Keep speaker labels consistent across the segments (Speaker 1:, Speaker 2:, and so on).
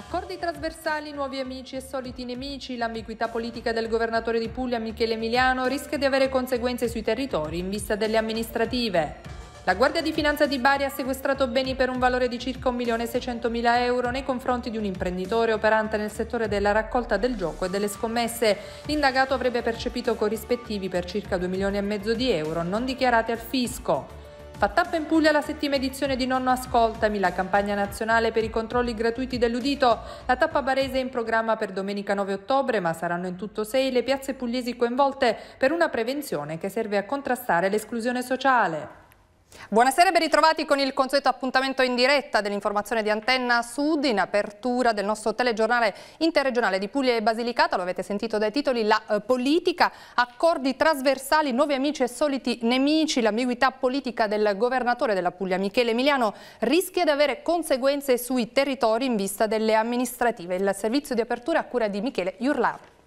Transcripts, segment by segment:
Speaker 1: Accordi trasversali, nuovi amici e soliti nemici, l'ambiguità politica del governatore di Puglia Michele Emiliano rischia di avere conseguenze sui territori in vista delle amministrative. La Guardia di Finanza di Bari ha sequestrato beni per un valore di circa 1.600.000 euro nei confronti di un imprenditore operante nel settore della raccolta del gioco e delle scommesse. L'indagato avrebbe percepito corrispettivi per circa 2 milioni e mezzo di euro non dichiarati al fisco. Fa tappa in Puglia la settima edizione di Nonno Ascoltami, la campagna nazionale per i controlli gratuiti dell'udito. La tappa barese è in programma per domenica 9 ottobre, ma saranno in tutto sei le piazze pugliesi coinvolte per una prevenzione che serve a contrastare l'esclusione sociale. Buonasera e ben ritrovati con il consueto appuntamento in diretta dell'informazione di Antenna Sud in apertura del nostro telegiornale interregionale di Puglia e Basilicata, lo avete sentito dai titoli, la eh, politica, accordi trasversali, nuovi amici e soliti nemici, l'ambiguità politica del governatore della Puglia Michele Emiliano rischia di avere conseguenze sui territori in vista delle amministrative. Il servizio di apertura a cura di Michele Iurlaro.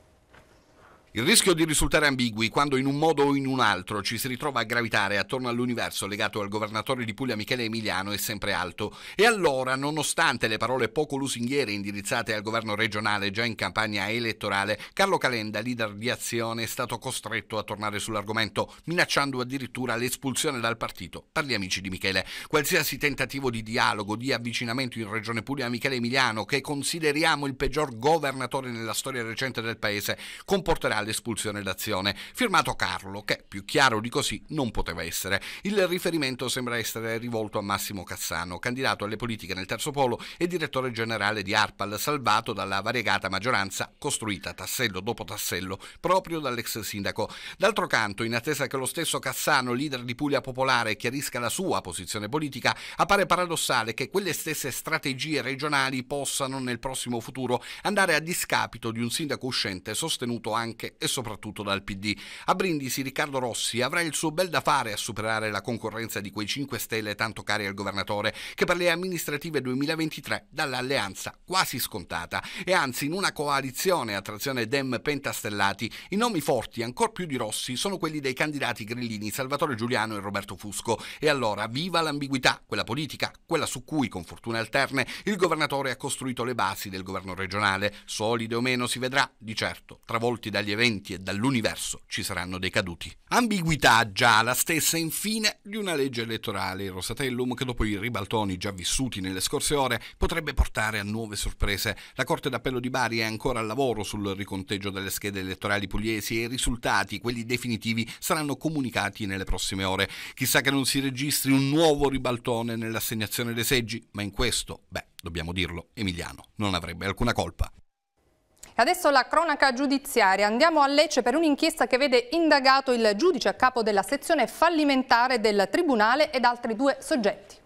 Speaker 2: Il rischio di risultare ambigui quando in un modo o in un altro ci si ritrova a gravitare attorno all'universo legato al governatore di Puglia Michele Emiliano è sempre alto. E allora, nonostante le parole poco lusinghiere indirizzate al governo regionale già in campagna elettorale, Carlo Calenda, leader di azione, è stato costretto a tornare sull'argomento, minacciando addirittura l'espulsione dal partito per gli amici di Michele. Qualsiasi tentativo di dialogo, di avvicinamento in Regione Puglia a Michele Emiliano, che consideriamo il peggior governatore nella storia recente del paese, comporterà all'espulsione d'azione, firmato Carlo, che più chiaro di così non poteva essere. Il riferimento sembra essere rivolto a Massimo Cassano, candidato alle politiche nel Terzo Polo e direttore generale di ARPAL, salvato dalla variegata maggioranza costruita tassello dopo tassello proprio dall'ex sindaco. D'altro canto, in attesa che lo stesso Cassano, leader di Puglia Popolare, chiarisca la sua posizione politica, appare paradossale che quelle stesse strategie regionali possano nel prossimo futuro andare a discapito di un sindaco uscente sostenuto anche e soprattutto dal PD. A Brindisi Riccardo Rossi avrà il suo bel da fare a superare la concorrenza di quei 5 Stelle tanto cari al governatore che per le amministrative 2023 dall'alleanza quasi scontata e anzi in una coalizione a trazione Dem Pentastellati i nomi forti ancor più di Rossi sono quelli dei candidati Grillini, Salvatore Giuliano e Roberto Fusco e allora viva l'ambiguità, quella politica, quella su cui con fortune alterne il governatore ha costruito le basi del governo regionale, solide o meno si vedrà, di certo, travolti dagli eventi correnti e dall'universo ci saranno dei caduti. Ambiguità già la stessa infine di una legge elettorale, il Rosatellum, che dopo i ribaltoni già vissuti nelle scorse ore potrebbe portare a nuove sorprese. La Corte d'Appello di Bari è ancora al lavoro sul riconteggio delle schede elettorali pugliesi e i risultati, quelli definitivi, saranno comunicati nelle prossime ore. Chissà che non si registri un nuovo ribaltone nell'assegnazione dei seggi, ma in questo, beh, dobbiamo dirlo, Emiliano non avrebbe alcuna colpa.
Speaker 1: E adesso la cronaca giudiziaria. Andiamo a Lecce per un'inchiesta che vede indagato il giudice a capo della sezione fallimentare del Tribunale ed altri due soggetti.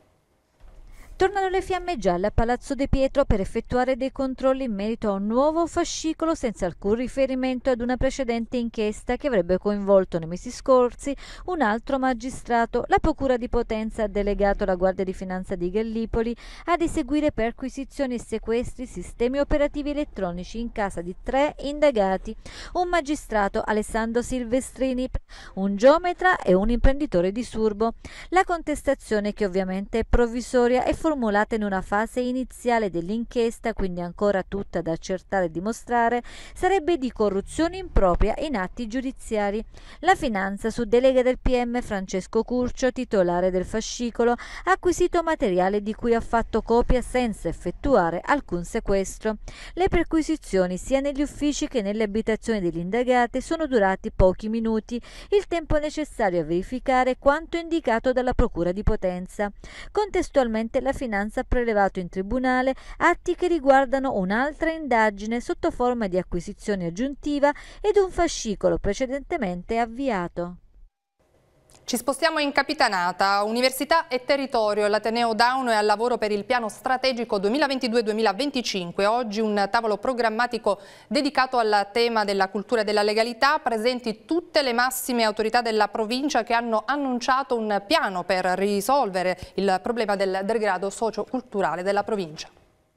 Speaker 1: Tornano le
Speaker 3: fiamme gialle a Palazzo De Pietro per effettuare dei controlli in merito a un nuovo fascicolo senza alcun riferimento ad una precedente inchiesta che avrebbe coinvolto nei mesi scorsi un altro magistrato. La Procura di Potenza ha delegato la Guardia di Finanza di Gallipoli ad eseguire perquisizioni e sequestri sistemi operativi elettronici in casa di tre indagati, un magistrato Alessandro Silvestrini, un geometra e un imprenditore di Surbo. La contestazione, che ovviamente è provvisoria, è formulata in una fase iniziale dell'inchiesta, quindi ancora tutta da accertare e dimostrare, sarebbe di corruzione impropria in atti giudiziari. La finanza su delega del PM Francesco Curcio, titolare del fascicolo, ha acquisito materiale di cui ha fatto copia senza effettuare alcun sequestro. Le perquisizioni sia negli uffici che nelle abitazioni degli indagati sono durati pochi minuti, il tempo necessario a verificare quanto indicato dalla Procura di Potenza. Contestualmente la Finanza ha prelevato in tribunale atti che riguardano un'altra indagine sotto forma di acquisizione aggiuntiva ed un fascicolo precedentemente
Speaker 1: avviato. Ci spostiamo in Capitanata, Università e Territorio, l'Ateneo Down è al lavoro per il piano strategico 2022-2025. Oggi un tavolo programmatico dedicato al tema della cultura e della legalità, presenti tutte le massime autorità della provincia che hanno annunciato un piano per risolvere il problema del degrado socio-culturale della provincia.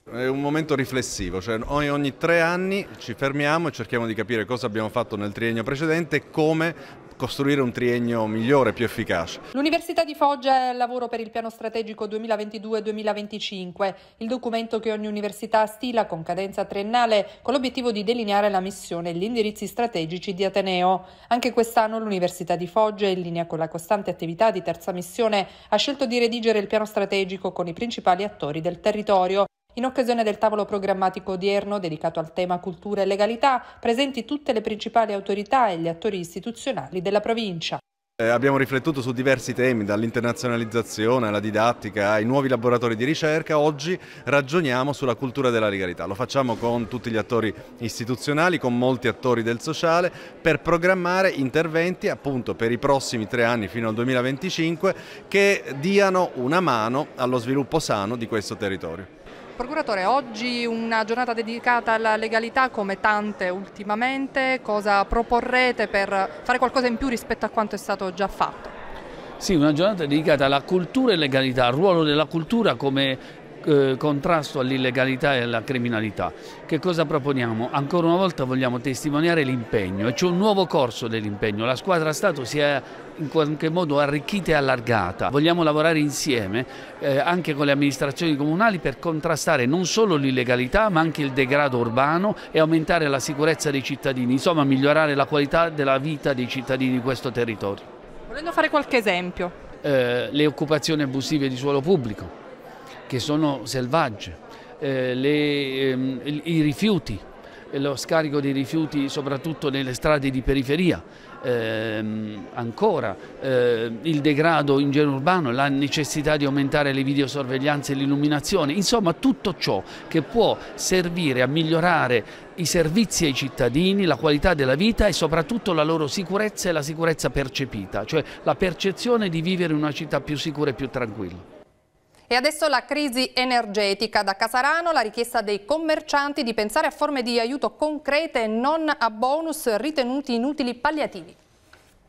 Speaker 4: È un momento riflessivo, cioè noi ogni tre anni ci fermiamo e cerchiamo di capire cosa abbiamo fatto nel triennio precedente e come costruire un triennio migliore, più efficace.
Speaker 1: L'Università di Foggia è al lavoro per il piano strategico 2022-2025, il documento che ogni università stila con cadenza triennale con l'obiettivo di delineare la missione e gli indirizzi strategici di Ateneo. Anche quest'anno l'Università di Foggia, in linea con la costante attività di terza missione, ha scelto di redigere il piano strategico con i principali attori del territorio. In occasione del tavolo programmatico odierno dedicato al tema cultura e legalità, presenti tutte le principali autorità e gli attori istituzionali della provincia.
Speaker 4: Eh, abbiamo riflettuto su diversi temi, dall'internazionalizzazione alla didattica, ai nuovi laboratori di ricerca. Oggi ragioniamo sulla cultura della legalità. Lo facciamo con tutti gli attori istituzionali, con molti attori del sociale, per programmare interventi appunto per i prossimi tre anni fino al 2025 che diano una mano allo sviluppo sano di questo territorio.
Speaker 1: Procuratore, oggi una giornata dedicata alla legalità come tante ultimamente, cosa proporrete per fare qualcosa in più rispetto a quanto è stato già fatto?
Speaker 5: Sì, una giornata dedicata alla cultura e legalità, al ruolo della cultura come eh, contrasto all'illegalità e alla criminalità. Che cosa proponiamo? Ancora una volta vogliamo testimoniare l'impegno e c'è cioè un nuovo corso dell'impegno. La squadra Stato si è in qualche modo arricchita e allargata. Vogliamo lavorare insieme eh, anche con le amministrazioni comunali per contrastare non solo l'illegalità ma anche il degrado urbano e aumentare la sicurezza dei cittadini, insomma migliorare la qualità della vita dei cittadini di questo territorio.
Speaker 1: Volendo fare qualche esempio.
Speaker 5: Eh, le occupazioni abusive di suolo pubblico, che sono selvagge, eh, le, ehm, i rifiuti, lo scarico dei rifiuti soprattutto nelle strade di periferia, ehm, ancora eh, il degrado in genere urbano, la necessità di aumentare le videosorveglianze e l'illuminazione, insomma tutto ciò che può servire a migliorare i servizi ai cittadini, la qualità della vita e soprattutto la loro sicurezza e la sicurezza percepita, cioè la percezione di vivere in una città più sicura e più tranquilla.
Speaker 1: E adesso la crisi energetica. Da Casarano la richiesta dei commercianti di pensare a forme di aiuto concrete e non a bonus ritenuti inutili palliativi.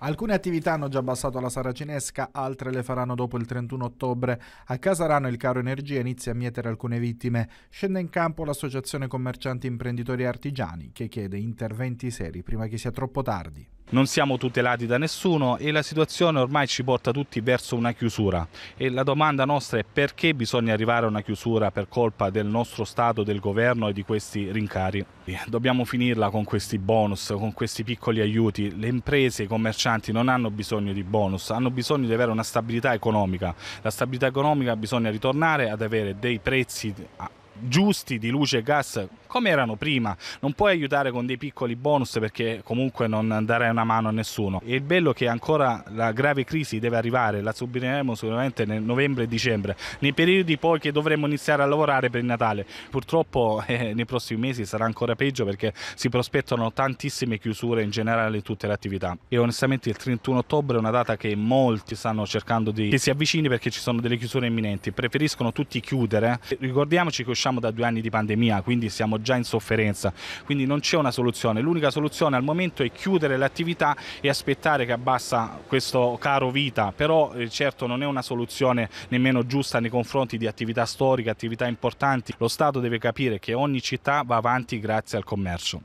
Speaker 6: Alcune attività hanno già abbassato la saracinesca, altre le faranno dopo il 31 ottobre. A Casarano il caro energia inizia a mietere alcune vittime. Scende in campo l'associazione commercianti imprenditori e artigiani che chiede interventi seri prima che sia troppo tardi non siamo tutelati da nessuno e la situazione ormai ci porta tutti verso una chiusura e la domanda nostra è perché bisogna arrivare a una chiusura per colpa del nostro Stato, del governo e di questi rincari. Dobbiamo finirla con questi bonus, con questi piccoli aiuti. Le imprese, i commercianti non hanno bisogno di bonus, hanno bisogno di avere una stabilità economica. La stabilità economica bisogna ritornare ad avere dei prezzi ah, giusti di luce e gas come erano prima. Non puoi aiutare con dei piccoli bonus perché comunque non darai una mano a nessuno. E il bello è che ancora la grave crisi deve arrivare, la subiremo sicuramente nel novembre e dicembre, nei periodi poi che dovremo iniziare a lavorare per il Natale. Purtroppo eh, nei prossimi mesi sarà ancora peggio perché si prospettano tantissime chiusure in generale di tutte le attività. E onestamente il 31 ottobre è una data che molti stanno cercando di che si avvicini perché ci sono delle chiusure imminenti, preferiscono tutti chiudere. Ricordiamoci che usciamo da due anni di pandemia, quindi siamo già in sofferenza, quindi non c'è una soluzione, l'unica soluzione al momento è chiudere l'attività e aspettare che abbassa questo caro vita, però eh, certo non è una soluzione nemmeno giusta nei confronti di attività storiche, attività importanti, lo Stato deve capire che ogni città va avanti grazie al commercio.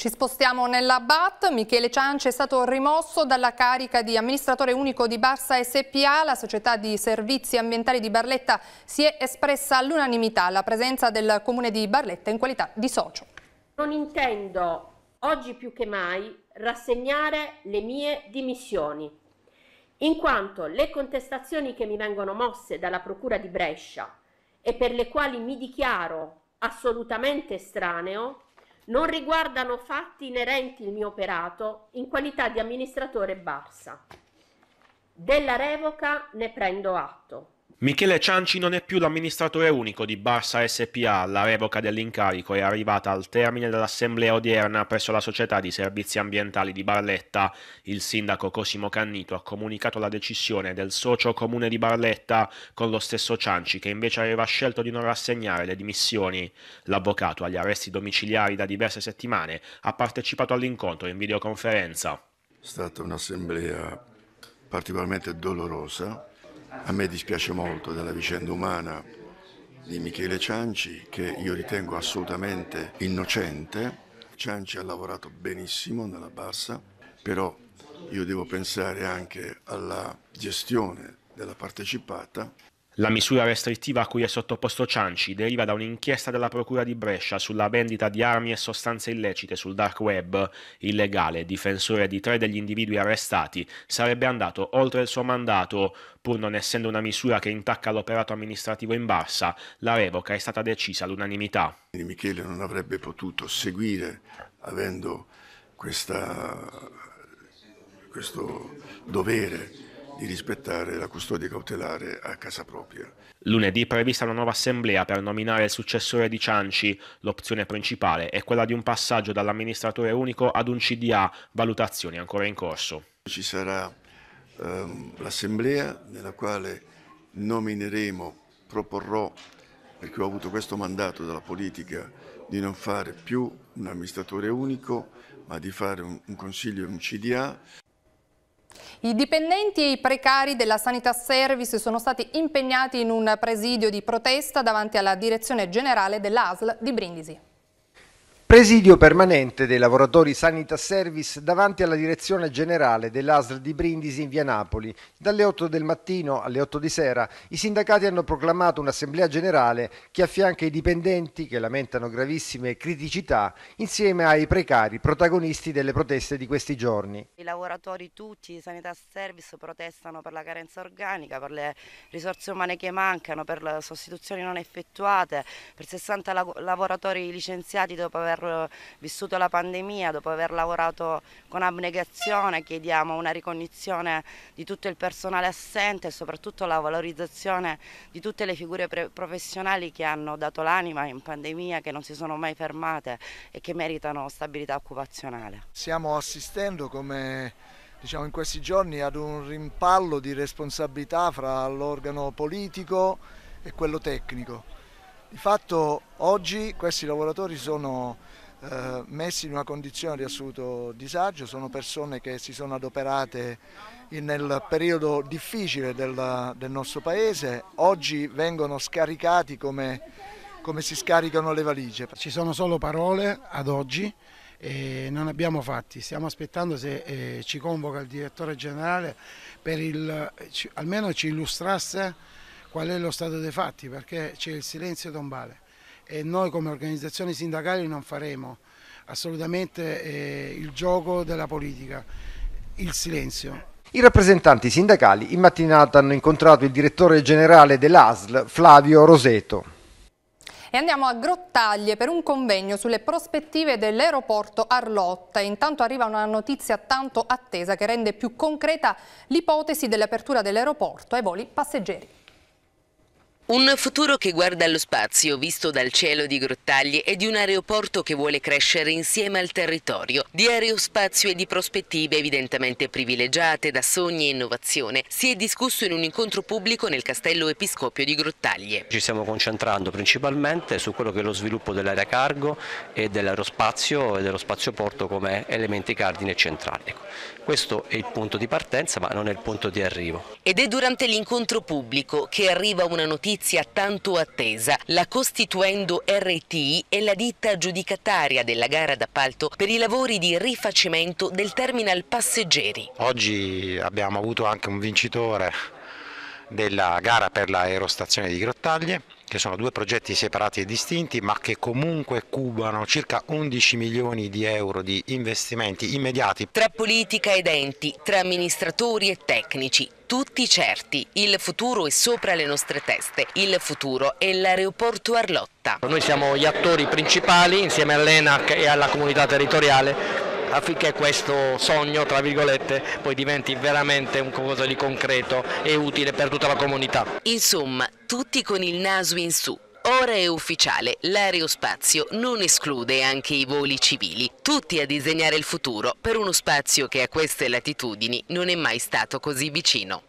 Speaker 1: Ci spostiamo nella BAT, Michele Cianci è stato rimosso dalla carica di amministratore unico di Barsa SPA, la società di servizi ambientali di Barletta si è espressa all'unanimità alla presenza del comune di Barletta in qualità di socio.
Speaker 7: Non intendo oggi più che mai rassegnare le mie dimissioni, in quanto le contestazioni che mi vengono mosse dalla Procura di Brescia e per le quali mi dichiaro assolutamente estraneo non riguardano fatti inerenti il mio operato in qualità di amministratore Barsa. Della revoca ne prendo atto.
Speaker 8: Michele Cianci non è più l'amministratore unico di Barsa SPA, la revoca dell'incarico è arrivata al termine dell'assemblea odierna presso la società di servizi ambientali di Barletta. Il sindaco Cosimo Cannito ha comunicato la decisione del socio comune di Barletta con lo stesso Cianci che invece aveva scelto di non rassegnare le dimissioni. L'avvocato agli arresti domiciliari da diverse settimane ha partecipato all'incontro in videoconferenza. È
Speaker 5: stata un'assemblea particolarmente dolorosa a me dispiace molto della vicenda umana di Michele Cianci, che io ritengo assolutamente innocente. Cianci ha lavorato benissimo nella Barsa, però io devo pensare anche alla gestione della partecipata
Speaker 8: la misura restrittiva a cui è sottoposto Cianci deriva da un'inchiesta della Procura di Brescia sulla vendita di armi e sostanze illecite sul dark web. Il legale, difensore di tre degli individui arrestati, sarebbe andato oltre il suo mandato. Pur non essendo una misura che intacca l'operato amministrativo in Barsa, la revoca è stata decisa all'unanimità. Michele non
Speaker 5: avrebbe potuto seguire avendo questa, questo dovere di rispettare la custodia cautelare a casa propria.
Speaker 8: Lunedì è prevista una nuova assemblea per nominare il successore di Cianci. L'opzione principale è quella di un passaggio dall'amministratore unico ad un CDA, valutazioni ancora in
Speaker 5: corso. Ci sarà ehm, l'assemblea nella quale nomineremo, proporrò, perché ho avuto questo mandato dalla politica, di non fare più un amministratore unico, ma di fare un, un consiglio e un CDA.
Speaker 1: I dipendenti e i precari della Sanità Service sono stati impegnati in un presidio di protesta davanti alla Direzione Generale dell'ASL di Brindisi.
Speaker 4: Presidio permanente dei lavoratori Sanita Service davanti alla direzione generale dell'ASL di Brindisi in via Napoli. Dalle 8 del mattino alle 8 di sera i sindacati hanno proclamato un'assemblea generale che affianca i dipendenti che lamentano gravissime criticità insieme ai precari protagonisti delle proteste di questi giorni.
Speaker 9: I
Speaker 10: lavoratori tutti di Sanitas Service protestano per la carenza organica, per le risorse umane che mancano, per le sostituzioni non effettuate, per 60 lavoratori licenziati dopo aver aver eh, vissuto la pandemia, dopo aver lavorato con abnegazione, chiediamo una ricognizione di tutto il personale assente e soprattutto la valorizzazione di tutte le figure professionali che hanno dato l'anima in pandemia, che non si sono mai fermate e che meritano stabilità occupazionale.
Speaker 11: Stiamo assistendo come diciamo, in questi giorni ad un rimpallo di responsabilità fra l'organo politico e quello tecnico. Di fatto oggi questi lavoratori sono eh, messi in una condizione di assoluto disagio, sono persone che si sono adoperate nel periodo difficile del, del, nostro paese, oggi vengono scaricati come, come si scaricano le valigie. Ci sono solo parole ad oggi e non abbiamo fatti. Stiamo aspettando se eh, ci convoca il direttore generale per il, almeno ci illustrasse qual è lo stato dei fatti perché c'è il silenzio tombale e noi come organizzazioni sindacali non faremo assolutamente eh, il gioco della politica, il silenzio.
Speaker 4: I rappresentanti sindacali in mattinata hanno incontrato il direttore generale dell'ASL, Flavio Roseto.
Speaker 1: E andiamo a Grottaglie per un convegno sulle prospettive dell'aeroporto Arlotta. Intanto arriva una notizia tanto attesa che rende più concreta l'ipotesi dell'apertura dell'aeroporto ai voli passeggeri.
Speaker 10: Un futuro che guarda allo spazio, visto dal cielo di Grottaglie, e di un aeroporto che vuole crescere insieme al territorio. Di aerospazio e di prospettive evidentemente privilegiate da sogni e innovazione, si è discusso in un incontro pubblico nel Castello Episcopio di Grottaglie.
Speaker 4: Ci stiamo concentrando principalmente su quello che è lo sviluppo dell'area cargo e dell'aerospazio e dello spazioporto come elementi cardine centrali. Ecco, questo è il punto di partenza ma non è il punto di arrivo.
Speaker 10: Ed è durante l'incontro pubblico che arriva una notizia tanto attesa. La Costituendo RTI è la ditta giudicataria della gara d'appalto per i lavori di rifacimento del terminal passeggeri.
Speaker 4: Oggi abbiamo avuto anche un vincitore della gara per l'aerostazione di Grottaglie che sono due progetti separati e distinti ma che comunque cubano circa 11 milioni di euro di investimenti immediati. Tra
Speaker 10: politica ed enti, tra amministratori e tecnici, tutti certi, il futuro è sopra le nostre teste, il futuro è l'aeroporto Arlotta.
Speaker 2: Noi siamo gli attori principali insieme all'ENAC e alla comunità territoriale affinché questo sogno tra virgolette
Speaker 10: poi diventi veramente un qualcosa di concreto e utile per tutta la comunità. Insomma, tutti con il naso in su. Ora è ufficiale, l'aerospazio non esclude anche i voli civili, tutti a disegnare il futuro per uno spazio che a queste latitudini non è mai stato così vicino.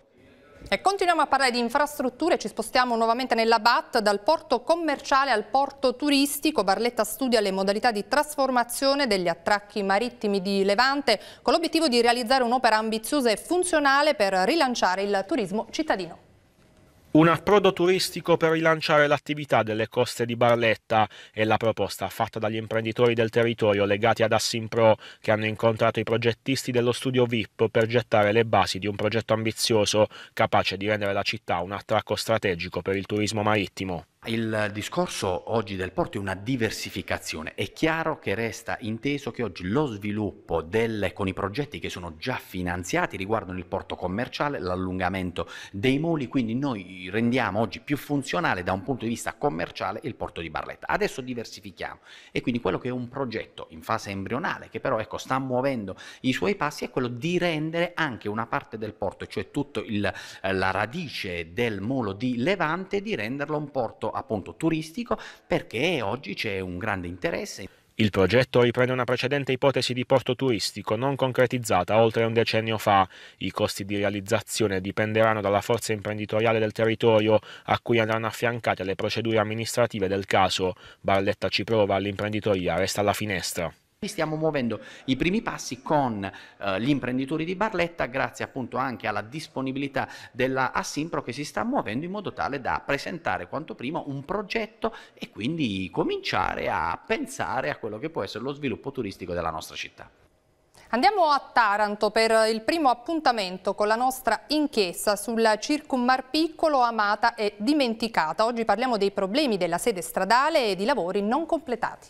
Speaker 1: E continuiamo a parlare di infrastrutture, ci spostiamo nuovamente nella BAT, dal porto commerciale al porto turistico. Barletta studia le modalità di trasformazione degli attracchi marittimi di Levante con l'obiettivo di realizzare un'opera ambiziosa e funzionale per rilanciare il turismo cittadino.
Speaker 8: Un approdo turistico per rilanciare l'attività delle coste di Barletta è la proposta fatta dagli imprenditori del territorio legati ad Assimpro che hanno incontrato i progettisti dello studio VIP per gettare le basi di un progetto ambizioso capace di rendere la città un attracco strategico per il turismo marittimo. Il discorso oggi del porto è una diversificazione.
Speaker 2: È chiaro che resta inteso che oggi lo sviluppo del, con i progetti che sono già finanziati riguardano il porto commerciale, l'allungamento dei moli, quindi noi rendiamo oggi più funzionale da un punto di vista commerciale il porto di Barletta. Adesso diversifichiamo e quindi quello che è un progetto in fase embrionale che però ecco, sta muovendo i suoi passi è quello di rendere anche una parte del porto, cioè tutta la radice del molo di Levante, di renderlo un porto appunto turistico perché oggi c'è un grande interesse.
Speaker 8: Il progetto riprende una precedente ipotesi di porto turistico non concretizzata oltre un decennio fa. I costi di realizzazione dipenderanno dalla forza imprenditoriale del territorio a cui andranno affiancate le procedure amministrative del caso. Barletta ci prova, l'imprenditoria resta alla finestra. Stiamo muovendo i primi passi con eh, gli imprenditori di
Speaker 2: Barletta grazie appunto anche alla disponibilità della Assimpro che si sta muovendo in modo tale da presentare quanto prima un progetto e quindi cominciare a pensare a quello che può essere lo sviluppo turistico della nostra città.
Speaker 1: Andiamo a Taranto per il primo appuntamento con la nostra inchiesta sulla Circummar Piccolo, amata e dimenticata. Oggi parliamo dei problemi della sede stradale e di lavori non completati.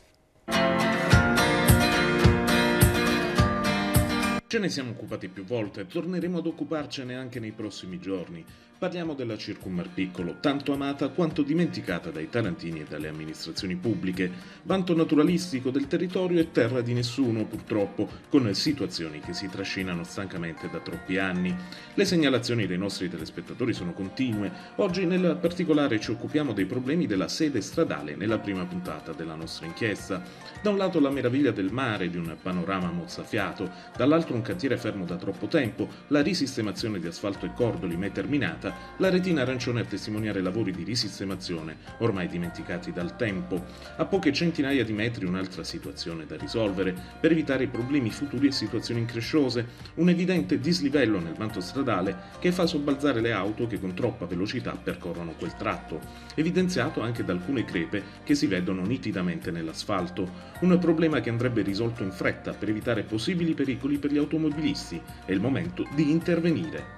Speaker 9: Ce ne siamo occupati più volte, torneremo ad occuparcene anche nei prossimi giorni. Parliamo della Circumar Piccolo, tanto amata quanto dimenticata dai tarantini e dalle amministrazioni pubbliche, vanto naturalistico del territorio e terra di nessuno purtroppo, con situazioni che si trascinano stancamente da troppi anni. Le segnalazioni dei nostri telespettatori sono continue, oggi nel particolare ci occupiamo dei problemi della sede stradale nella prima puntata della nostra inchiesta. Da un lato la meraviglia del mare di un panorama mozzafiato, dall'altro un cantiere fermo da troppo tempo, la risistemazione di asfalto e cordoli mai terminata, 2030, la retina arancione a testimoniare lavori di risistemazione ormai dimenticati dal tempo. A poche centinaia di metri un'altra situazione da risolvere per evitare problemi futuri e situazioni incresciose, un evidente dislivello nel manto stradale che fa sobbalzare le auto che con troppa velocità percorrono quel tratto, evidenziato anche da alcune crepe che si vedono nitidamente nell'asfalto, un problema che andrebbe risolto in fretta per evitare possibili pericoli per gli automobilisti. È il momento di intervenire.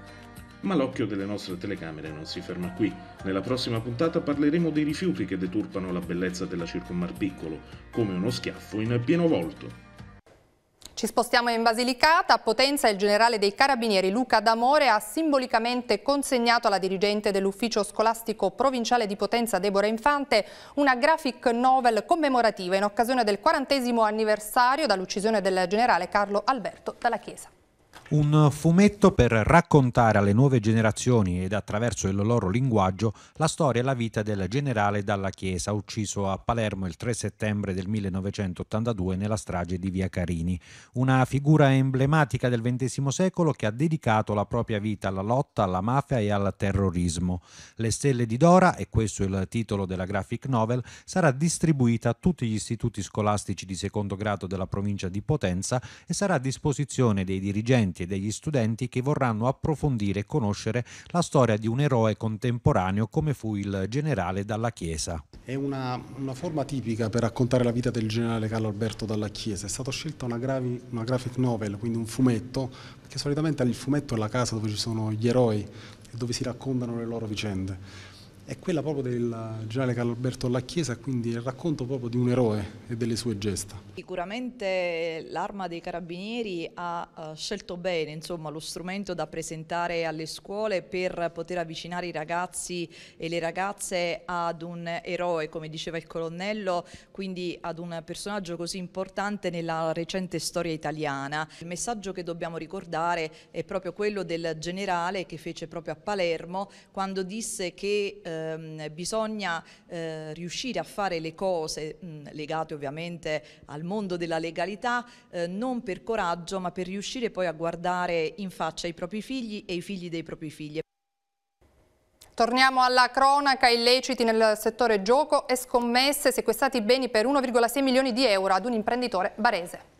Speaker 9: Ma l'occhio delle nostre telecamere non si ferma qui. Nella prossima puntata parleremo dei rifiuti che deturpano la bellezza della Circummarpiccolo, come uno schiaffo in pieno volto.
Speaker 1: Ci spostiamo in Basilicata. A Potenza il generale dei Carabinieri Luca D'Amore ha simbolicamente consegnato alla dirigente dell'ufficio scolastico provinciale di Potenza Deborah Infante una graphic novel commemorativa in occasione del quarantesimo anniversario dall'uccisione del generale Carlo Alberto Dalla Chiesa
Speaker 4: un fumetto per raccontare alle nuove generazioni ed attraverso il loro linguaggio la storia e la vita del generale Dalla Chiesa, ucciso a Palermo il 3 settembre del 1982 nella strage di Via Carini. Una figura emblematica del XX secolo che ha dedicato la propria vita alla lotta alla mafia e al terrorismo. Le stelle di Dora, e questo è il titolo della graphic novel, sarà distribuita a tutti gli istituti scolastici di secondo grado della provincia di Potenza e sarà a disposizione dei dirigenti docenti e degli studenti che vorranno approfondire e conoscere la storia di un eroe contemporaneo come fu il generale Dalla Chiesa.
Speaker 9: È una, una forma tipica per raccontare la vita del generale Carlo Alberto Dalla Chiesa. È stata scelta una, gravi, una graphic novel, quindi un fumetto, perché solitamente il fumetto è la casa dove ci sono gli eroi e dove si raccontano le loro vicende è quella proprio del generale Carlo Alberto Lacchiesa, quindi il racconto proprio di un eroe e delle sue gesta.
Speaker 1: Sicuramente l'arma dei carabinieri ha eh, scelto bene insomma, lo strumento da presentare alle scuole per poter avvicinare i ragazzi e le ragazze ad un eroe, come diceva il colonnello, quindi ad un personaggio così importante nella recente storia italiana. Il messaggio che dobbiamo ricordare è proprio quello del generale che fece proprio a Palermo quando disse che eh, ehm, bisogna eh, riuscire a fare le cose mh, mm, legate ovviamente al mondo della legalità, eh, non per coraggio ma per riuscire poi a guardare in faccia i propri figli e i figli dei propri figli. Torniamo alla cronaca, illeciti nel settore gioco e scommesse, sequestrati beni per 1,6 milioni di euro ad un imprenditore barese.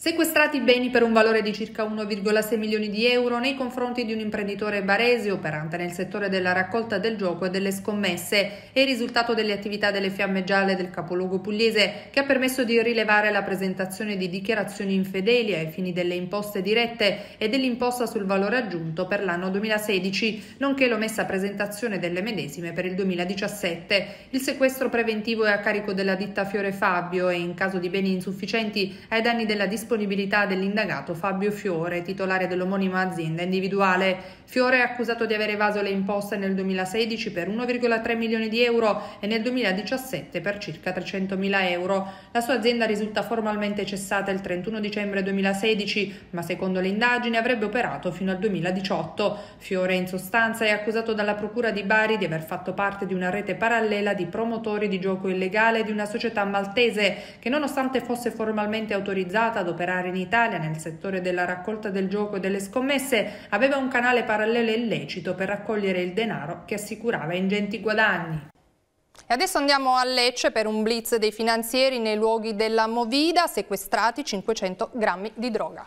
Speaker 1: Sequestrati beni per un valore di circa 1,6 milioni di euro nei confronti di un imprenditore barese operante nel settore della raccolta del gioco e delle scommesse è il risultato delle attività delle fiamme gialle del capoluogo pugliese che ha permesso di rilevare la presentazione di dichiarazioni infedeli ai fini delle imposte dirette e dell'imposta sul valore aggiunto per l'anno 2016, nonché l'omessa presentazione delle medesime per il 2017. Il sequestro preventivo è a carico della ditta Fiore Fabio e in caso di beni insufficienti ai danni della disposizione disponibilità dell'indagato Fabio Fiore, titolare dell'omonima azienda individuale. Fiore è accusato di aver evaso le imposte nel 2016 per 1,3 milioni di euro e nel 2017 per circa 300 mila euro. La sua azienda risulta formalmente cessata il 31 dicembre 2016, ma secondo le indagini avrebbe operato fino al 2018. Fiore in sostanza è accusato dalla Procura di Bari di aver fatto parte di una rete parallela di promotori di gioco illegale di una società maltese che nonostante fosse formalmente autorizzata dopo operare in Italia nel settore della raccolta del gioco e delle scommesse, aveva un canale parallelo illecito per raccogliere il denaro che assicurava ingenti guadagni. E adesso andiamo a Lecce per un blitz dei finanzieri nei luoghi della Movida, sequestrati 500 grammi di droga.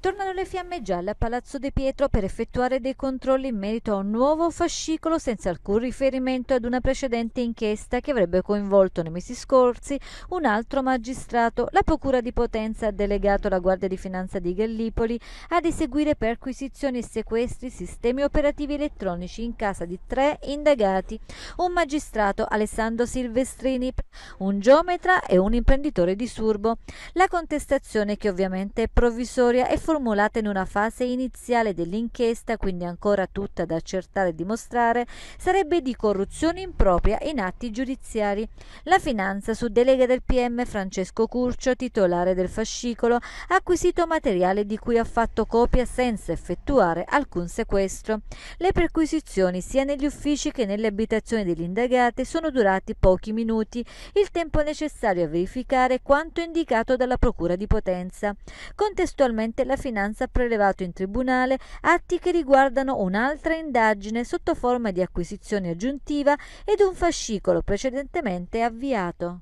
Speaker 1: Tornano
Speaker 3: le fiamme gialle a Palazzo De Pietro per effettuare dei controlli in merito a un nuovo fascicolo senza alcun riferimento ad una precedente inchiesta che avrebbe coinvolto nei mesi scorsi un altro magistrato. La Procura di Potenza ha delegato la Guardia di Finanza di Gallipoli ad eseguire perquisizioni e sequestri sistemi operativi elettronici in casa di tre indagati, un magistrato Alessandro Silvestrini, un geometra e un imprenditore di Surbo. La contestazione, che ovviamente è provvisoria, è formulata in una fase iniziale dell'inchiesta, quindi ancora tutta da accertare e dimostrare, sarebbe di corruzione impropria in atti giudiziari. La finanza su delega del PM Francesco Curcio, titolare del fascicolo, ha acquisito materiale di cui ha fatto copia senza effettuare alcun sequestro. Le perquisizioni sia negli uffici che nelle abitazioni degli indagati sono durati pochi minuti, il tempo necessario a verificare quanto indicato dalla Procura di Potenza. Contestualmente la Finanza ha prelevato in tribunale atti che riguardano un'altra indagine sotto forma di acquisizione aggiuntiva ed un fascicolo precedentemente avviato.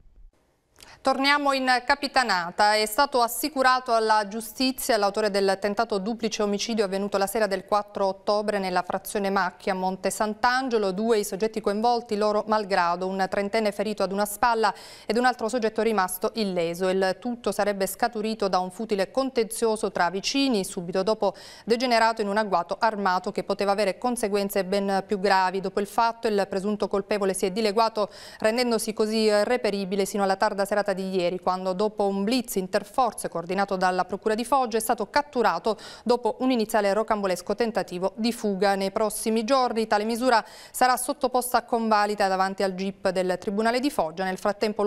Speaker 1: Torniamo in Capitanata. È stato assicurato alla giustizia l'autore del tentato duplice omicidio avvenuto la sera del 4 ottobre nella frazione Macchia, Monte Sant'Angelo. Due i soggetti coinvolti, loro malgrado, un trentenne ferito ad una spalla ed un altro soggetto rimasto illeso. Il tutto sarebbe scaturito da un futile contenzioso tra vicini, subito dopo degenerato in un agguato armato che poteva avere conseguenze ben più gravi. Dopo il fatto il presunto colpevole si è dileguato rendendosi così reperibile sino alla tarda sera serata di ieri, quando dopo un blitz interforze coordinato dalla Procura di Foggia è stato catturato dopo un iniziale rocambolesco tentativo di fuga. Nei prossimi giorni tale misura sarà sottoposta a convalida davanti al GIP del Tribunale di Foggia. Nel frattempo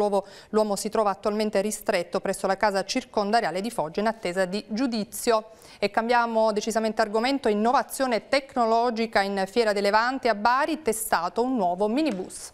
Speaker 1: l'uomo si trova attualmente ristretto presso la casa circondariale di Foggia in attesa di giudizio. E cambiamo decisamente argomento, innovazione tecnologica in Fiera dei Levante a Bari, testato un nuovo minibus.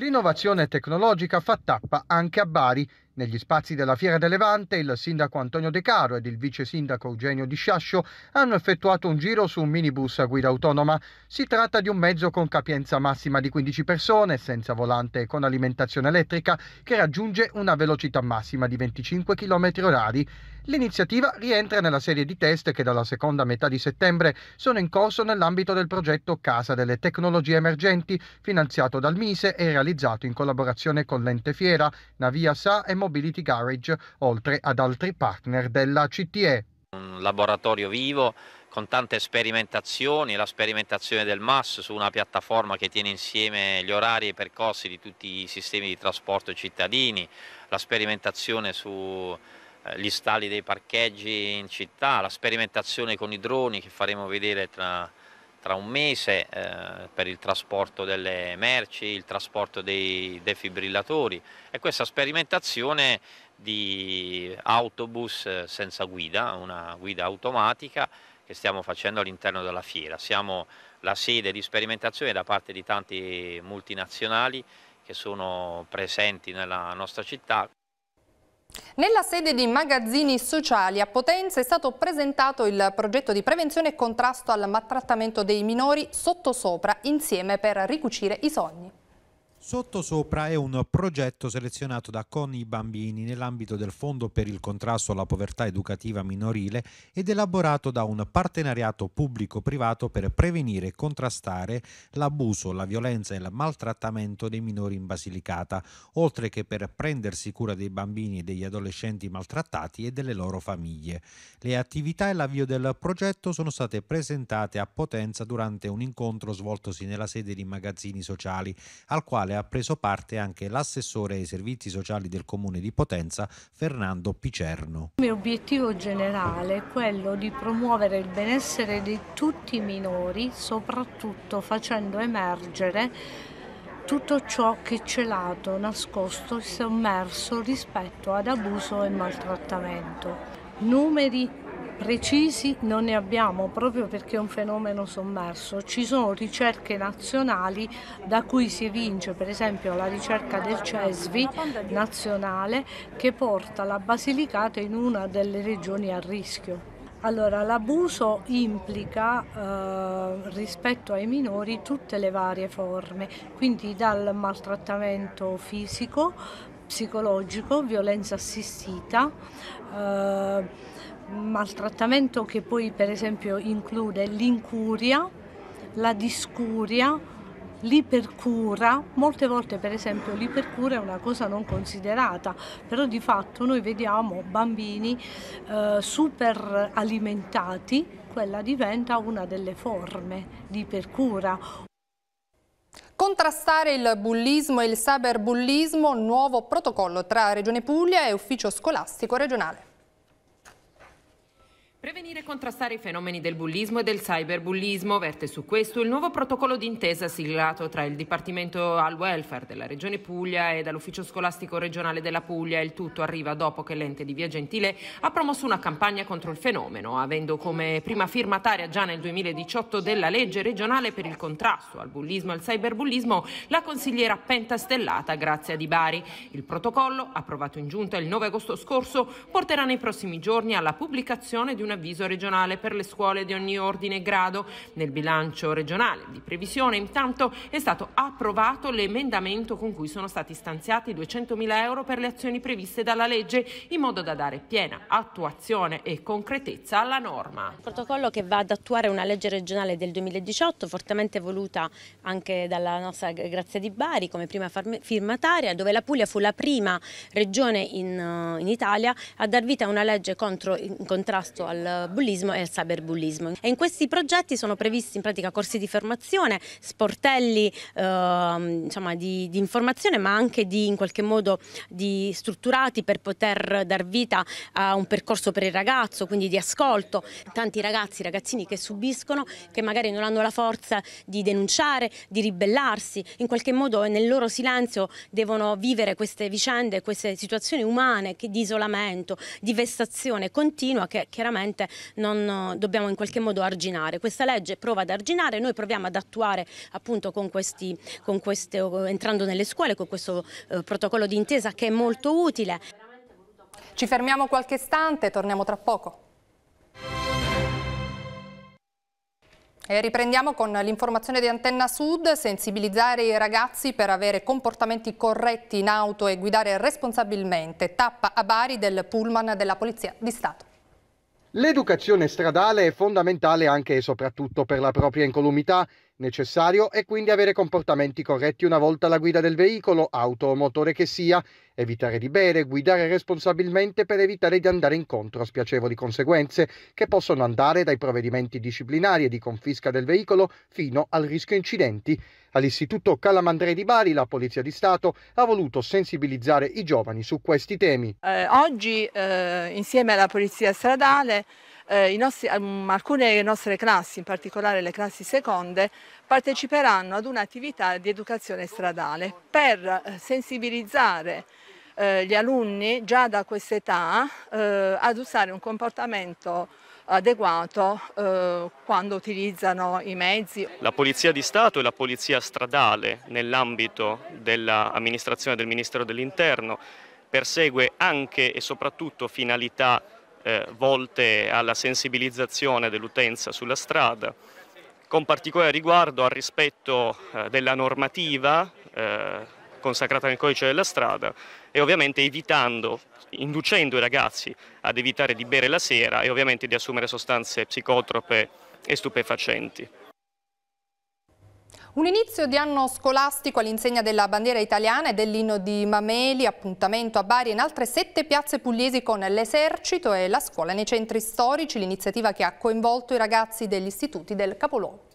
Speaker 11: L'innovazione tecnologica fa tappa anche a Bari. Negli spazi della Fiera del Levante, il sindaco Antonio De Caro ed il vice sindaco Eugenio Di Sciascio hanno effettuato un giro su un minibus a guida autonoma. Si tratta di un mezzo con capienza massima di 15 persone, senza volante e con alimentazione elettrica, che raggiunge una velocità massima di 25 km orari. L'iniziativa rientra nella serie di test che dalla seconda metà di settembre sono in corso nell'ambito del progetto Casa delle Tecnologie Emergenti, finanziato dal Mise e realizzato in collaborazione con l'ente fiera, Navia Sa e Mobility Garage, oltre ad altri partner della CTE.
Speaker 4: Un laboratorio vivo con tante sperimentazioni, la sperimentazione del MAS su una piattaforma che tiene insieme gli orari e i percorsi di tutti i sistemi di trasporto cittadini, la sperimentazione su gli stalli dei parcheggi in città, la sperimentazione con i droni che faremo vedere tra, tra un mese eh, per il trasporto delle merci, il trasporto dei defibrillatori e questa sperimentazione di autobus senza guida, una guida automatica che stiamo facendo all'interno della fiera. Siamo la sede di sperimentazione da parte di tanti multinazionali che sono presenti nella nostra
Speaker 12: città.
Speaker 1: Nella sede di Magazzini Sociali a Potenza è stato presentato il progetto di prevenzione e contrasto al maltrattamento dei minori sottosopra insieme per ricucire i sogni.
Speaker 4: Sottosopra è un progetto selezionato da Coni Bambini nell'ambito del Fondo per il contrasto alla povertà educativa minorile ed elaborato da un partenariato pubblico-privato per prevenire e contrastare l'abuso, la violenza e il maltrattamento dei minori in Basilicata, oltre che per prendersi cura dei bambini e degli adolescenti maltrattati e delle loro famiglie. Le attività e l'avvio del progetto sono state presentate a Potenza durante un incontro svoltosi nella sede di Magazzini Sociali, al quale ha ha preso parte anche l'assessore ai servizi sociali del comune di Potenza, Fernando Picerno.
Speaker 12: Il mio obiettivo generale è quello di promuovere il benessere di tutti i minori, soprattutto facendo emergere tutto ciò che è celato, nascosto e sommerso rispetto ad abuso e maltrattamento. Numeri precisi non ne abbiamo proprio perché è un fenomeno sommerso. Ci sono ricerche nazionali da cui si evince per esempio la ricerca del CESVI nazionale che porta la Basilicata in una delle regioni a rischio. Allora, l'abuso implica eh, rispetto ai minori tutte le varie forme, quindi dal maltrattamento fisico, psicologico, violenza assistita, eh, maltrattamento che poi per esempio include l'incuria, la discuria, l'ipercura, molte volte per esempio l'ipercura è una cosa non considerata, però di fatto noi vediamo bambini eh, super alimentati, quella diventa una delle forme di ipercura.
Speaker 1: Contrastare il bullismo e il cyberbullismo, nuovo protocollo tra Regione Puglia e Ufficio Scolastico Regionale.
Speaker 13: Prevenire e contrastare i fenomeni del bullismo e del cyberbullismo verte su questo il nuovo protocollo d'intesa siglato tra il Dipartimento al Welfare della Regione Puglia e dall'Ufficio Scolastico Regionale della Puglia. Il tutto arriva dopo che l'ente di Via Gentile ha promosso una campagna contro il fenomeno, avendo come prima firmataria già nel 2018 della legge regionale per il contrasto al bullismo e al cyberbullismo la consigliera pentastellata Grazia Di Bari. Il protocollo, approvato in giunta il 9 agosto scorso, porterà nei prossimi giorni alla pubblicazione di una avviso regionale per le scuole di ogni ordine e grado. Nel bilancio regionale di previsione intanto è stato approvato l'emendamento con cui sono stati stanziati 200.000 euro per le azioni previste dalla legge in modo da dare piena attuazione e concretezza alla
Speaker 7: norma. Il protocollo che va ad attuare una legge regionale del 2018 fortemente voluta anche dalla nostra Grazia di Bari come prima firmataria dove la Puglia fu la prima regione in, eh, in Italia a dar vita a una legge contro, in contrasto alla al bullismo e al cyberbullismo. E in questi progetti sono previsti in pratica corsi di formazione, sportelli eh, insomma, di, di, informazione ma anche di, in qualche modo di strutturati per poter dar vita a un percorso per il ragazzo, quindi di ascolto. Tanti ragazzi, ragazzini che subiscono, che magari non hanno la forza di denunciare, di ribellarsi, in qualche modo nel loro silenzio devono vivere queste vicende, queste situazioni umane che di isolamento, di vessazione continua che chiaramente sicuramente non eh, dobbiamo in qualche modo arginare. Questa legge prova ad arginare, noi proviamo ad attuare appunto con questi, con queste, eh, entrando nelle scuole con questo eh, protocollo di intesa che è molto
Speaker 1: utile. Ci fermiamo qualche istante, torniamo tra poco. E riprendiamo con l'informazione di Antenna Sud, sensibilizzare i ragazzi per avere comportamenti corretti in auto e guidare responsabilmente. Tappa a Bari del pullman della Polizia di Stato.
Speaker 11: L'educazione stradale è fondamentale anche e soprattutto per la propria incolumità necessario è quindi avere comportamenti corretti una volta alla guida del veicolo, auto o motore che sia, evitare di bere, guidare responsabilmente per evitare di andare incontro a spiacevoli conseguenze che possono andare dai provvedimenti disciplinari e di confisca del veicolo fino al rischio incidenti. All'Istituto Calamandrei di Bari la Polizia di Stato ha voluto sensibilizzare i giovani su questi temi.
Speaker 1: Eh, oggi eh, insieme alla Polizia Stradale eh, nostri, um, alcune nostre classi, in particolare le classi seconde, parteciperanno ad un'attività di educazione stradale per eh, sensibilizzare eh, gli alunni già da quest'età eh, ad usare un comportamento adeguato eh, quando utilizzano i mezzi.
Speaker 8: La Polizia di Stato e la Polizia stradale nell'ambito dell'amministrazione del Ministero dell'Interno persegue anche e soprattutto finalità eh, volte alla sensibilizzazione dell'utenza sulla strada, con particolare riguardo al rispetto eh, della normativa eh, consacrata nel codice della strada e ovviamente evitando, inducendo i ragazzi ad evitare di bere la sera e ovviamente di assumere sostanze psicotrope e stupefacenti.
Speaker 1: Un inizio di anno scolastico all'insegna della bandiera italiana e dell'inno di Mameli, appuntamento a Bari e in altre sette piazze pugliesi con l'esercito e la scuola nei centri storici, l'iniziativa che ha coinvolto i ragazzi degli istituti del capoluogo.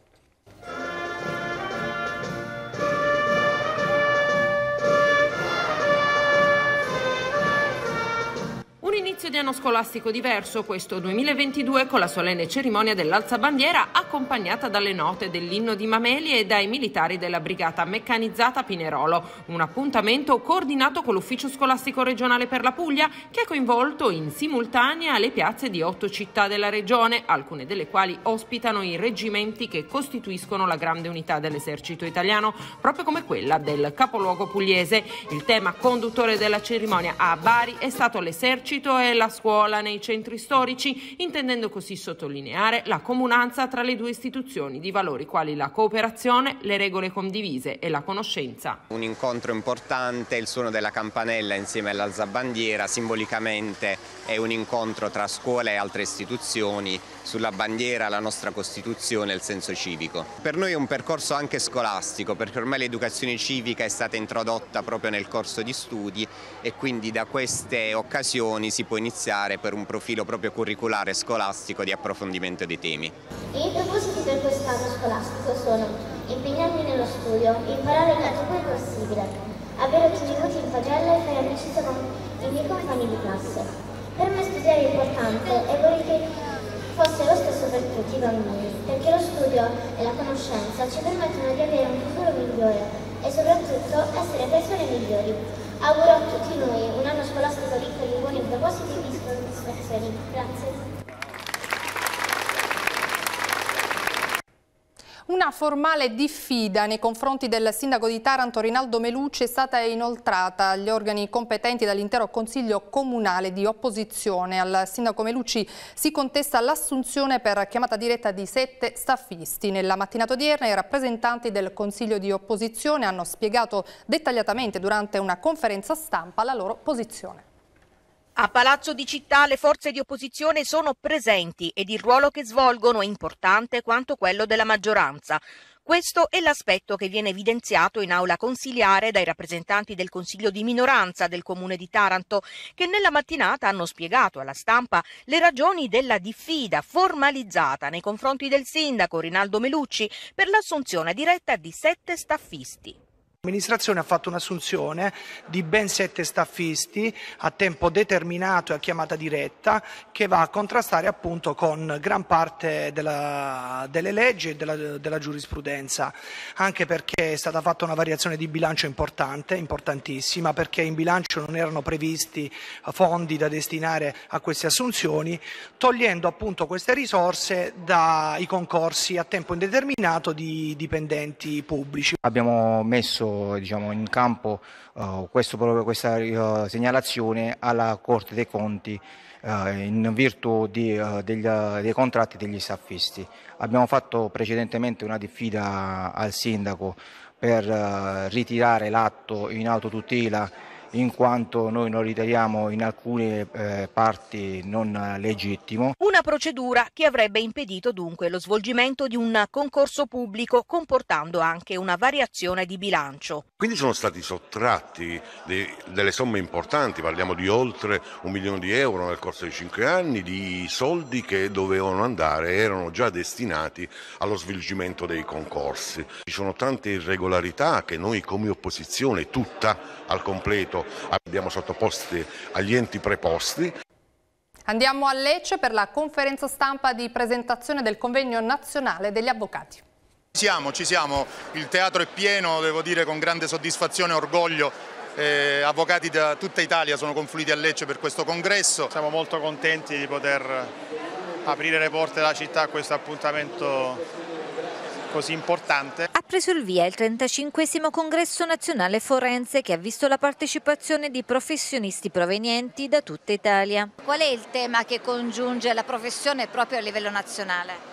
Speaker 13: Inizio di anno scolastico diverso questo 2022 con la solenne cerimonia dell'alzabandiera accompagnata dalle note dell'inno di Mameli e dai militari della brigata meccanizzata Pinerolo, un appuntamento coordinato con l'ufficio scolastico regionale per la Puglia che ha coinvolto in simultanea le piazze di otto città della regione, alcune delle quali ospitano i reggimenti che costituiscono la grande unità dell'esercito italiano, proprio come quella del capoluogo pugliese. Il tema conduttore della cerimonia a Bari è stato l'esercito e la scuola, nei centri storici, intendendo così sottolineare la comunanza tra le due istituzioni di valori quali la cooperazione, le regole condivise e la conoscenza.
Speaker 4: Un incontro importante, il suono della campanella insieme all'alzabandiera, simbolicamente è un incontro tra scuola e altre istituzioni sulla bandiera la nostra Costituzione e il senso civico. Per noi è un percorso anche scolastico perché ormai l'educazione civica è stata introdotta proprio nel corso di studi e quindi da queste occasioni si può iniziare per un profilo proprio curriculare scolastico di approfondimento dei temi. I
Speaker 12: miei propositi per quest'anno scolastico sono impegnarmi nello
Speaker 13: studio, imparare quanto più possibile, avere tutti i voti in pagella e fare amicizia con i miei compagni di classe. Per me studiare è importante e vorrei che fosse lo stesso per tutti i bambini, perché lo studio e la conoscenza ci permettono di avere un futuro migliore e soprattutto essere persone migliori. Auguro a tutti noi un anno
Speaker 4: scolastico ricco di buoni propositi e di soddisfazioni. Grazie.
Speaker 1: Una formale diffida nei confronti del sindaco di Taranto Rinaldo Melucci è stata inoltrata agli organi competenti dall'intero Consiglio Comunale di opposizione. Al sindaco Melucci si contesta l'assunzione per chiamata diretta di sette staffisti. Nella mattinata odierna i rappresentanti del Consiglio di opposizione hanno spiegato dettagliatamente durante una conferenza stampa la loro posizione.
Speaker 7: A Palazzo di Città le forze di opposizione sono presenti ed il ruolo che svolgono è importante quanto quello della maggioranza. Questo è l'aspetto che viene evidenziato in aula consiliare dai rappresentanti del Consiglio di minoranza del Comune di Taranto, che nella mattinata hanno spiegato alla stampa le ragioni della diffida formalizzata nei confronti del sindaco Rinaldo Melucci per l'assunzione diretta di sette staffisti.
Speaker 2: L'amministrazione ha fatto un'assunzione di ben sette staffisti a tempo determinato e a chiamata diretta che va a contrastare appunto con gran parte della, delle leggi e della, della, giurisprudenza, anche perché è stata fatta una variazione di bilancio importante, importantissima, perché in bilancio non erano previsti fondi da destinare a queste assunzioni, togliendo appunto queste
Speaker 11: risorse dai concorsi a tempo indeterminato di dipendenti pubblici. Abbiamo messo diciamo, in campo uh, questo, questa uh, segnalazione alla Corte dei Conti uh, in virtù di, degli, dei contratti degli staffisti. Abbiamo fatto precedentemente una diffida al Sindaco per ritirare l'atto in autotutela in quanto noi non riteniamo in alcune eh, parti non legittimo.
Speaker 7: Una procedura che avrebbe impedito dunque lo svolgimento di un concorso pubblico comportando anche una variazione di bilancio.
Speaker 9: Quindi sono stati sottratti de- delle somme importanti, parliamo di oltre un milione di euro nel corso dei cinque anni, di soldi che dovevano andare, erano già destinati allo svolgimento dei concorsi. Ci sono tante irregolarità che noi come opposizione tutta al completo abbiamo sottoposti agli enti preposti.
Speaker 1: Andiamo a Lecce per la conferenza stampa di presentazione del convegno nazionale degli avvocati.
Speaker 4: Ci siamo, ci siamo, il teatro è pieno, devo dire con grande soddisfazione e orgoglio eh, avvocati da tutta Italia sono
Speaker 8: confluiti a Lecce per questo congresso. Siamo molto contenti di poter aprire le porte della città a questo appuntamento così importante. Ha
Speaker 3: preso il via il 35 congresso nazionale forense che ha visto la partecipazione di professionisti provenienti da tutta Italia. Qual è il tema che congiunge la professione proprio a livello nazionale?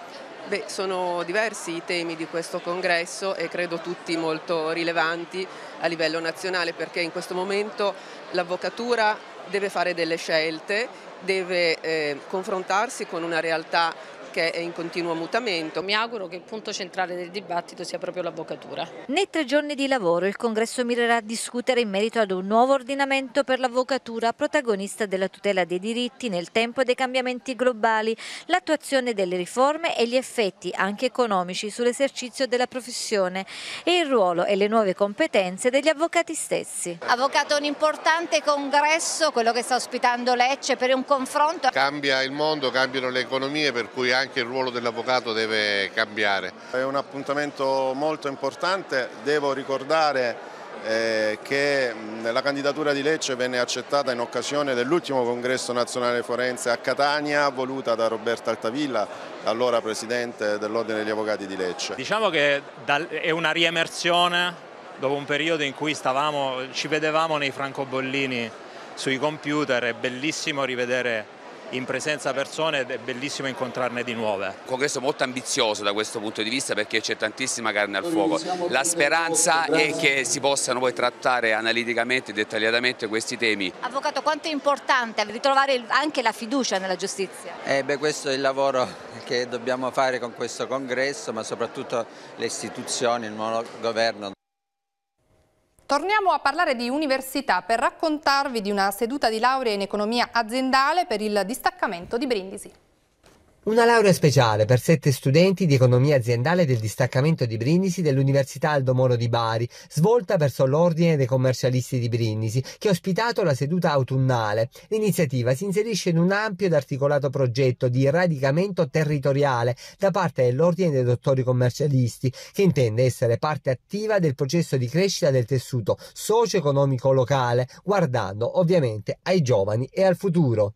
Speaker 10: Beh, sono diversi i temi di questo congresso e credo tutti molto rilevanti a livello nazionale perché in questo momento l'avvocatura deve fare delle scelte, deve eh, confrontarsi con una realtà che è in continuo mutamento. Mi auguro che il punto centrale del dibattito sia proprio l'avvocatura.
Speaker 3: Nei tre giorni di lavoro il congresso mirerà a discutere in merito ad un nuovo ordinamento per l'avvocatura protagonista della tutela dei diritti nel tempo dei cambiamenti globali, l'attuazione delle riforme e gli effetti anche economici sull'esercizio della professione e il ruolo e le nuove competenze degli avvocati stessi. Avvocato, un importante congresso, quello che sta ospitando Lecce per un confronto.
Speaker 2: Cambia il mondo, cambiano le economie per cui anche anche il ruolo dell'avvocato deve cambiare.
Speaker 9: È un appuntamento molto importante, devo ricordare eh, che la candidatura di Lecce venne accettata in occasione dell'ultimo congresso nazionale forense a Catania voluta da Roberta Altavilla, allora presidente dell'Ordine degli Avvocati di Lecce. Diciamo
Speaker 8: che è una riemersione
Speaker 4: dopo un periodo in cui stavamo, ci vedevamo nei francobollini sui computer, è bellissimo rivedere in presenza persone ed è bellissimo incontrarne di nuove.
Speaker 5: Un congresso molto ambizioso da questo punto di vista perché c'è tantissima carne al fuoco. La speranza è che si possano poi trattare analiticamente e dettagliatamente questi temi.
Speaker 3: Avvocato, quanto è importante ritrovare anche la fiducia nella giustizia?
Speaker 5: Eh beh, questo è il lavoro
Speaker 4: che dobbiamo fare con questo congresso, ma soprattutto le istituzioni, il nuovo governo.
Speaker 1: Torniamo a parlare di università per raccontarvi di una seduta di laurea in economia aziendale per il distaccamento di Brindisi.
Speaker 4: Una laurea speciale per sette studenti di economia aziendale del distaccamento di Brindisi dell'Università Aldo Moro di Bari, svolta verso l'Ordine dei commercialisti di Brindisi, che ha ospitato la seduta autunnale. L'iniziativa si inserisce in un ampio ed articolato progetto di radicamento territoriale da parte dell'Ordine dei dottori commercialisti, che intende essere parte attiva del processo di crescita del tessuto socio-economico locale, guardando ovviamente ai
Speaker 11: giovani e al futuro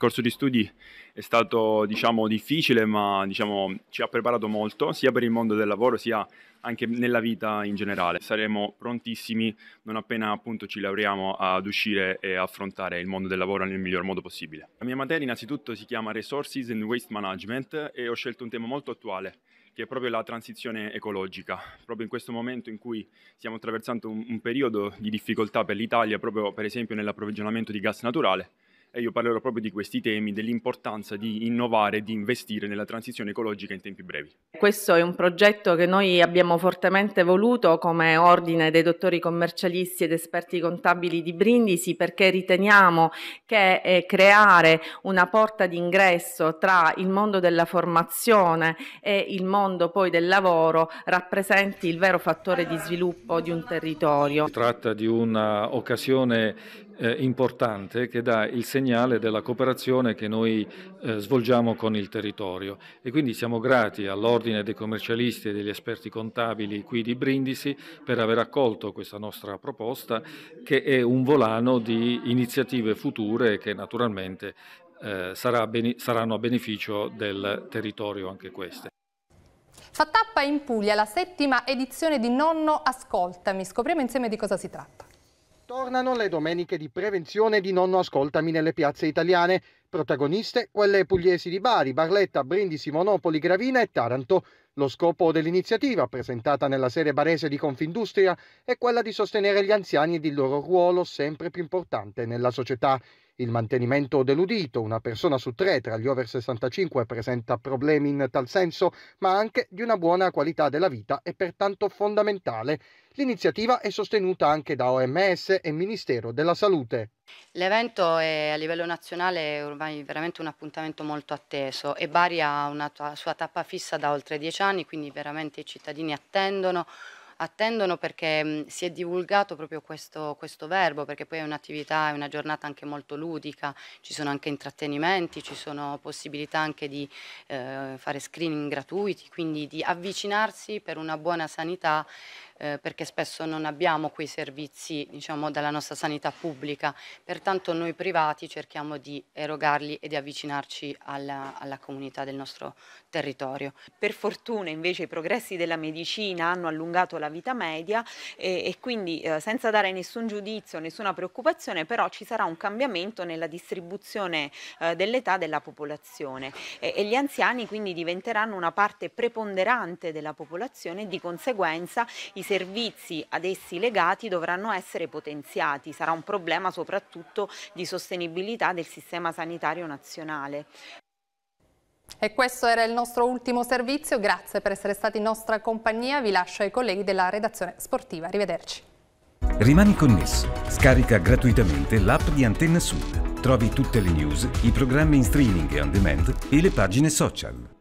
Speaker 8: corso di studi è stato diciamo, difficile ma diciamo, ci ha preparato molto sia per il mondo del lavoro sia anche nella vita in generale. Saremo prontissimi non appena appunto ci laureiamo ad uscire e affrontare il mondo del lavoro nel miglior modo possibile. La mia materia innanzitutto si chiama Resources and Waste Management e ho scelto un tema molto attuale che è proprio la transizione ecologica, proprio in questo momento in cui stiamo attraversando un, un periodo di difficoltà per l'Italia, proprio per esempio nell'approvvigionamento di gas naturale, e io parlerò proprio di questi temi, dell'importanza di innovare e di investire nella transizione ecologica in tempi brevi.
Speaker 10: Questo è un progetto che noi abbiamo fortemente voluto come ordine dei dottori commercialisti ed esperti contabili di Brindisi perché riteniamo che eh, creare una porta d'ingresso tra il mondo della formazione e il mondo poi del lavoro rappresenti il vero fattore di
Speaker 5: sviluppo di un territorio. Si tratta di un'occasione eh, importante che dà il segnale della cooperazione che noi eh, svolgiamo con il territorio e quindi siamo grati all'Ordine dei commercialisti e degli esperti contabili qui di Brindisi per aver accolto questa nostra proposta che è un volano di iniziative future che naturalmente eh, saranno a beneficio del territorio anche queste.
Speaker 1: Fa tappa in Puglia la settima edizione di Nonno Ascoltami, scopriamo insieme di cosa si tratta.
Speaker 11: Tornano le domeniche di prevenzione di nonno ascoltami nelle piazze italiane, protagoniste quelle pugliesi di Bari, Barletta, Brindisi, Monopoli, Gravina e Taranto. Lo scopo dell'iniziativa, presentata nella sede barese di Confindustria, è quella di sostenere gli anziani ed il loro ruolo sempre più importante nella società il mantenimento dell'udito, una persona su tre tra gli over 65 presenta problemi in tal senso, ma anche di una buona qualità della vita è pertanto fondamentale. L'iniziativa è sostenuta anche da OMS e Ministero della Salute. L'evento
Speaker 10: a livello nazionale è ormai veramente un appuntamento molto atteso e Bari ha una sua tappa fissa da oltre dieci anni, quindi veramente i cittadini attendono attendono perché mh, mhmm, si è divulgato proprio questo, questo verbo, perché poi è un'attività, è una giornata anche molto ludica, ci sono anche intrattenimenti, ci sono possibilità anche di eh, fare screening gratuiti, quindi di avvicinarsi per una buona sanità eh, perché spesso non abbiamo quei servizi diciamo, dalla nostra sanità pubblica, pertanto noi privati cerchiamo di erogarli e di avvicinarci alla, alla comunità del nostro territorio. Per fortuna invece i progressi della medicina hanno allungato la vita media
Speaker 13: e, eh, e quindi eh, senza dare nessun giudizio, nessuna preoccupazione, però ci sarà un cambiamento nella distribuzione eh, dell'età della popolazione e, e gli anziani quindi diventeranno una parte preponderante della popolazione e di conseguenza i servizi ad essi legati dovranno essere potenziati, sarà un problema soprattutto di
Speaker 1: sostenibilità del sistema sanitario nazionale. E questo era il nostro ultimo servizio, grazie per essere stati in nostra compagnia, vi lascio ai colleghi della redazione sportiva, arrivederci.
Speaker 9: Rimani connesso, scarica gratuitamente l'app di Antenna Sud, trovi tutte le news, i programmi in streaming e on demand e le pagine social.